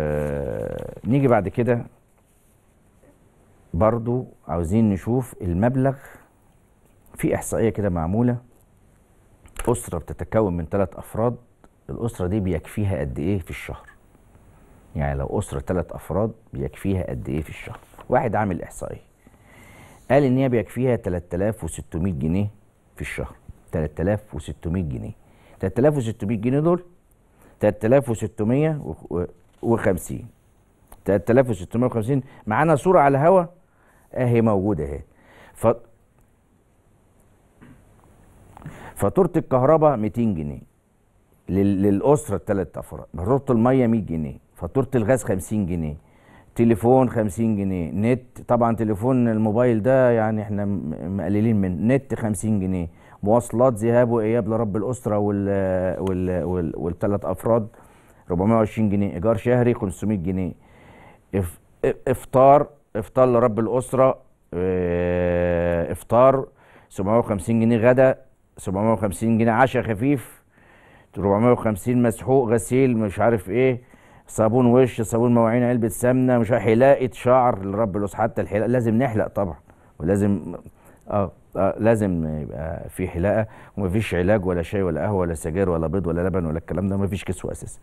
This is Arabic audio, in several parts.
آه، نيجي بعد كده برضو عاوزين نشوف المبلغ في احصائيه كده معموله اسره بتتكون من ثلاث افراد الاسره دي بيكفيها قد ايه في الشهر يعني لو اسره ثلاث افراد بيكفيها قد ايه في الشهر واحد عامل احصائيه قال ان هي بيكفيها 3600 جنيه في الشهر 3600 جنيه 3600 جنيه دول 3600 و... 3650 3650 معانا صوره على الهوا اهي آه، موجوده اهي ف... فاتوره الكهرباء 200 جنيه لل... للاسره الثلاث افراد فاتوره الميه 100 جنيه فاتوره الغاز 50 جنيه تليفون 50 جنيه نت طبعا تليفون الموبايل ده يعني احنا مقللين منه نت 50 جنيه مواصلات ذهاب واياب لرب الاسره وال... وال... والثلاث افراد 420 جنيه ايجار شهري 500 جنيه افطار افطار لرب الاسره آه، افطار 750 جنيه غدا 750 جنيه عشاء خفيف 450 مسحوق غسيل مش عارف ايه صابون وش صابون مواعين علبه سمنه مش حلاقه شعر لرب الاسره حتى الحلاقه لازم نحلق طبعا ولازم اه آه لازم يبقى في حلاقه ومفيش علاج ولا شاي ولا قهوه ولا سجاير ولا بيض ولا لبن ولا الكلام ده ومفيش كسوه اساسا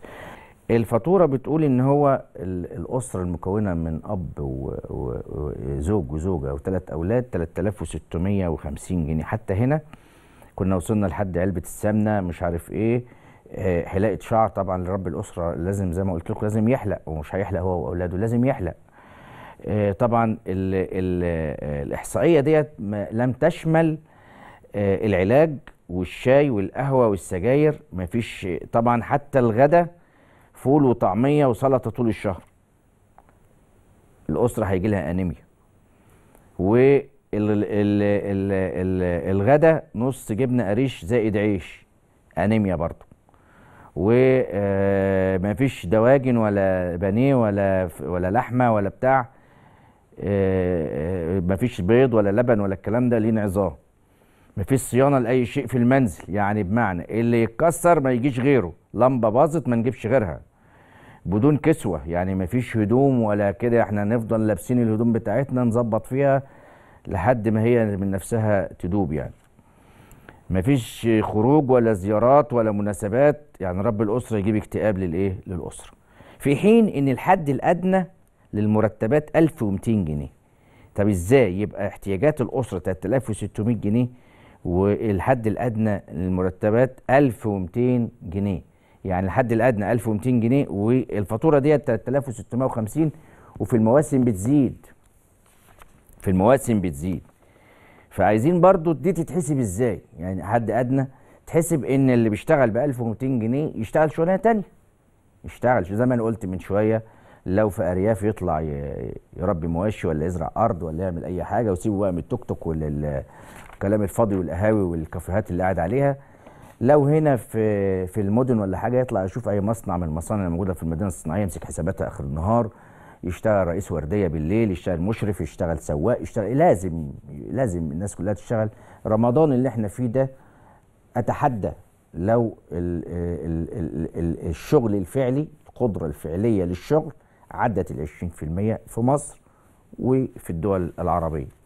الفاتوره بتقول ان هو الاسره المكونه من اب وزوج وزوجه وثلاث اولاد 3650 جنيه حتى هنا كنا وصلنا لحد علبه السمنه مش عارف ايه آه، حلاقه شعر طبعا لرب الاسره لازم زي ما قلت لكم لازم يحلق ومش هيحلق هو واولاده لازم يحلق آه، طبعا ال ال آه، الاحصائيه ديت لم تشمل آه، العلاج والشاي والقهوه والسجاير مفيش طبعا حتى الغدا فول وطعميه وسلطه طول الشهر الاسره هيجي لها انيميا والغدا نص جبنه قريش زائد عيش انيميا برضه ومفيش دواجن ولا بانيه ولا ولا لحمه ولا بتاع آه، آه، مفيش بيض ولا لبن ولا الكلام ده ليه انعزال مفيش صيانه لاي شيء في المنزل يعني بمعنى اللي يتكسر ما يجيش غيره لمبه باظت ما نجيبش غيرها بدون كسوه يعني مفيش هدوم ولا كده احنا نفضل لابسين الهدوم بتاعتنا نظبط فيها لحد ما هي من نفسها تدوب يعني مفيش خروج ولا زيارات ولا مناسبات يعني رب الاسره يجيب اكتئاب للايه للاسره في حين ان الحد الادنى للمرتبات 1200 جنيه طب ازاي يبقى احتياجات الاسره 3600 جنيه والحد الادنى للمرتبات 1200 جنيه يعني الحد الادنى 1200 جنيه والفاتوره ديت 3650 وفي المواسم بتزيد في المواسم بتزيد فعايزين برضو دي تتحسب ازاي يعني حد ادنى تحسب ان اللي بيشتغل ب 1200 جنيه يشتغل شغلانه تانية يشتغل زي ما انا قلت من شويه لو في ارياف يطلع يربي مواشي ولا يزرع ارض ولا يعمل اي حاجه ويسيبه بقى من التوك توك والكلام الفاضي والقهاوي والكافيهات اللي قاعد عليها لو هنا في في المدن ولا حاجه يطلع يشوف اي مصنع من المصانع اللي موجوده في المدينه الصناعيه يمسك حساباتها اخر النهار يشتغل رئيس ورديه بالليل يشتغل مشرف يشتغل سواق يشتغل لازم لازم الناس كلها تشتغل رمضان اللي احنا فيه ده اتحدى لو الـ الـ الـ الـ الشغل الفعلي القدره الفعليه للشغل عدت ال 20% في مصر وفي الدول العربيه